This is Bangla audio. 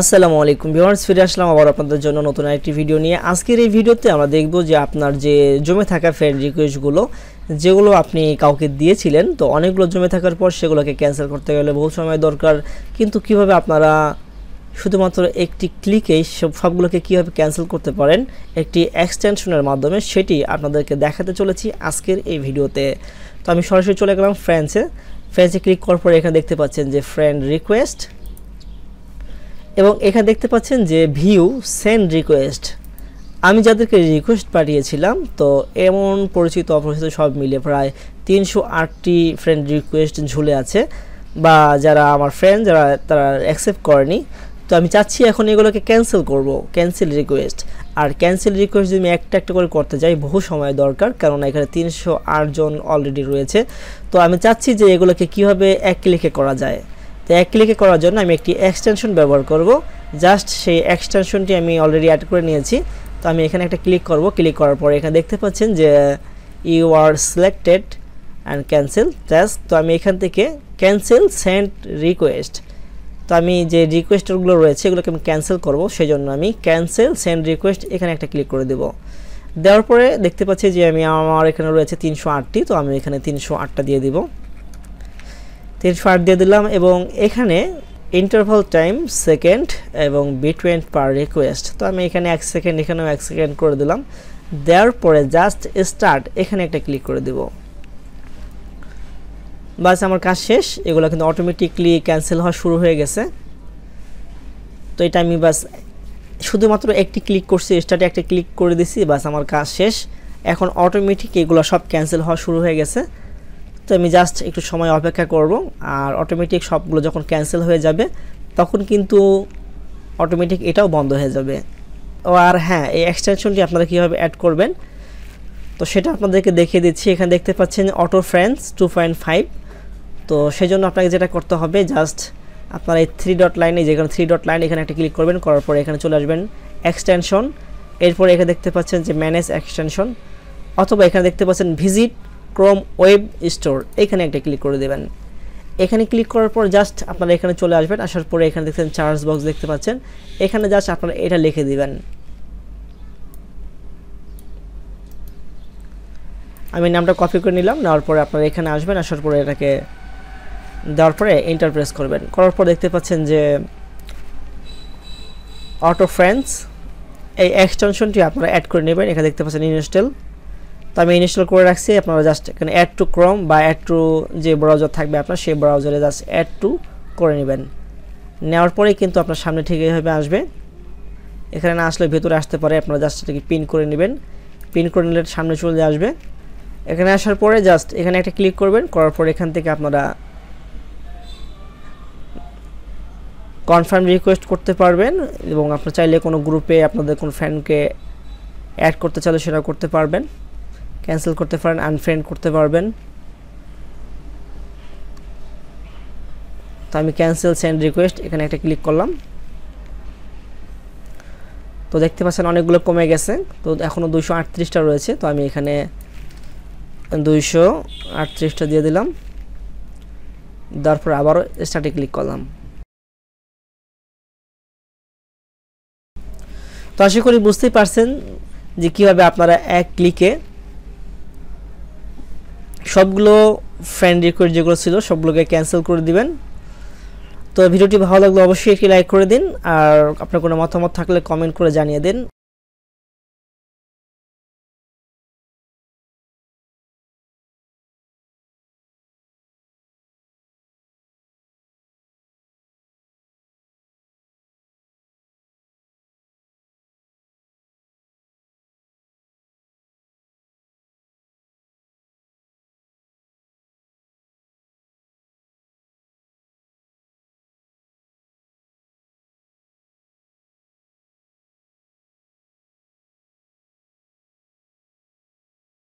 আসসালামু আলাইকুম ভিউয়ার্স ফিরে আসলাম আবার আপনাদের জন্য নতুন আরেকটি ভিডিও নিয়ে আজকের এই ভিডিওতে আমরা দেখব যে আপনার যে জমে থাকা ফ্রেন্ড রিকোয়েস্টগুলো যেগুলো আপনি কাউকে দিয়েছিলেন তো অনেকগুলো জমে থাকার পর সেগুলোকে ক্যান্সেল করতে গেলে বহু সময় দরকার কিন্তু কিভাবে আপনারা শুধুমাত্র একটি ক্লিকেই সবগুলোকে কীভাবে ক্যান্সেল করতে পারেন একটি এক্সটেনশনের মাধ্যমে সেটি আপনাদেরকে দেখাতে চলেছি আজকের এই ভিডিওতে তো আমি সরাসরি চলে গেলাম ফ্রেন্ডসে ফ্রেন্ডসে ক্লিক করার পরে এখানে দেখতে পাচ্ছেন যে ফ্রেন্ড রিকোয়েস্ট এবং এখানে দেখতে পাচ্ছেন যে ভিউ সেন্ড রিকোয়েস্ট আমি যাদেরকে রিকোয়েস্ট পাঠিয়েছিলাম তো এমন পরিচিত অপরিচিত সব মিলে প্রায় তিনশো আটটি ফ্রেন্ড রিকোয়েস্ট ঝুলে আছে বা যারা আমার ফ্রেন্ড যারা তারা অ্যাকসেপ্ট করেনি তো আমি চাচ্ছি এখন এগুলোকে ক্যান্সেল করব ক্যান্সেল রিকোয়েস্ট আর ক্যান্সেল রিকোয়েস্ট যদি আমি একটা একটা করে করতে যাই বহু সময় দরকার কারণ এখানে তিনশো জন অলরেডি রয়েছে তো আমি চাচ্ছি যে এগুলোকে কিভাবে এক ক্লিকে করা যায় তো এক ক্লিকে করার জন্য আমি একটি এক্সটেনশন ব্যবহার করব জাস্ট সেই এক্সটেনশনটি আমি অলরেডি অ্যাড করে নিয়েছি তো আমি এখানে একটা ক্লিক করব ক্লিক করার পরে এখানে দেখতে পাচ্ছেন যে you are selected and cancel task তো আমি এখান থেকে ক্যান্সেল সেন্ড রিকোয়েস্ট তো আমি যে রিকোয়েস্টগুলো রয়েছে এগুলোকে আমি ক্যান্সেল করব সেই জন্য আমি ক্যান্সেল সেন্ড রিকোয়েস্ট এখানে একটা ক্লিক করে দেব দেওয়ার পরে দেখতে পাচ্ছি যে আমি আমার এখানে রয়েছে তিনশো আটটি তো আমি এখানে তিনশো আটটা দিয়ে দিব তিরিশ পার দিয়ে দিলাম এবং এখানে ইন্টারভাল টাইম সেকেন্ড এবং বিটুইন পার রিকোয়েস্ট তো আমি এখানে এক সেকেন্ড এখানেও এক সেকেন্ড করে দিলাম দেওয়ার পরে জাস্ট স্টার্ট এখানে একটা ক্লিক করে দেব বাস আমার কাজ শেষ এগুলো কিন্তু অটোমেটিকলি ক্যান্সেল হওয়া শুরু হয়ে গেছে তো এটা আমি বাস শুধুমাত্র একটি ক্লিক করছি স্টার্টে একটা ক্লিক করে দিছি বাস আমার কাজ শেষ এখন অটোমেটিক এগুলো সব ক্যান্সেল হওয়া শুরু হয়ে গেছে তো আমি জাস্ট একটু সময় অপেক্ষা করব আর অটোমেটিক সবগুলো যখন ক্যান্সেল হয়ে যাবে তখন কিন্তু অটোমেটিক এটাও বন্ধ হয়ে যাবে ও আর হ্যাঁ এই এক্সটেনশনটি আপনারা কীভাবে অ্যাড করবেন তো সেটা আপনাদেরকে দেখিয়ে দিচ্ছি এখানে দেখতে পাচ্ছেন auto friends two point five তো সেই জন্য আপনাকে যেটা করতে হবে জাস্ট আপনার এই থ্রি ডট লাইনে যেখানে থ্রি ডট লাইন এখানে একটা ক্লিক করবেন করার পরে এখানে চলে আসবেন এক্সটেনশন এরপরে এখানে দেখতে পাচ্ছেন যে ম্যানেজ এক্সটেনশন অথবা এখানে দেখতে পাচ্ছেন ভিজিট ক্রোম ওয়েব স্টোর এখানে একটা ক্লিক করে দেবেন এখানে ক্লিক করার পর জাস্ট আপনারা এখানে চলে আসবেন আসার পরে এখানে দেখছেন চার্জ বক্স দেখতে পাচ্ছেন এখানে জাস্ট আপনারা এটা লিখে দিবেন আমি নামটা কপি করে নিলাম নেওয়ার পরে আপনারা এখানে আসবেন আসার পরে এটাকে দেওয়ার পরে ইন্টারপ্রেস করবেন করার পর দেখতে পাচ্ছেন যে অটো ফ্রেন্ডস এই এক্সটেনশনটি আপনারা অ্যাড করে নেবেন এখানে দেখতে পাচ্ছেন ইনস্টেল তো আমি ইনস্টল করে রাখছি আপনারা জাস্ট এখানে অ্যাড টু ক্রম বা অ্যাড টু যে ব্রাউজার থাকবে আপনার সেই ব্রাউজারে জাস্ট অ্যাড টু করে নেবেন নেওয়ার পরেই কিন্তু আপনার সামনে ঠিক এইভাবে আসবে এখানে না আসলে ভেতরে আসতে পারে আপনারা জাস্ট এটাকে পিন করে নেবেন পিন করে নিলে সামনে চলে আসবে এখানে আসার পরে জাস্ট এখানে একটা ক্লিক করবেন করার পরে এখান থেকে আপনারা কনফার্ম রিকোয়েস্ট করতে পারবেন এবং আপনার চাইলে কোনো গ্রুপে আপনাদের কোনো ফ্যানকে অ্যাড করতে চাইলে সেটা করতে পারবেন ক্যান্সেল করতে পারেন আনফ্রেন্ড করতে পারবেন তো আমি ক্যান্সেল সেন্ড রিকোয়েস্ট এখানে একটা ক্লিক করলাম তো দেখতে পাচ্ছেন অনেকগুলো কমে গেছে তো এখনও দুশো আটত্রিশটা রয়েছে তো আমি এখানে দুইশো আটত্রিশটা দিয়ে দিলাম তারপর আবারও স্টার্টে ক্লিক করলাম তো আশা করি বুঝতেই পারছেন যে কীভাবে আপনারা এক ক্লিকে সবগুলো ফ্রেন্ড রিকোয়েস্ট যেগুলো ছিল সবগুলোকে ক্যান্সেল করে দিবেন তো ভিডিওটি ভালো লাগলে অবশ্যই একটি লাইক করে দিন আর আপনার কোনো মতামত থাকলে কমেন্ট করে জানিয়ে দিন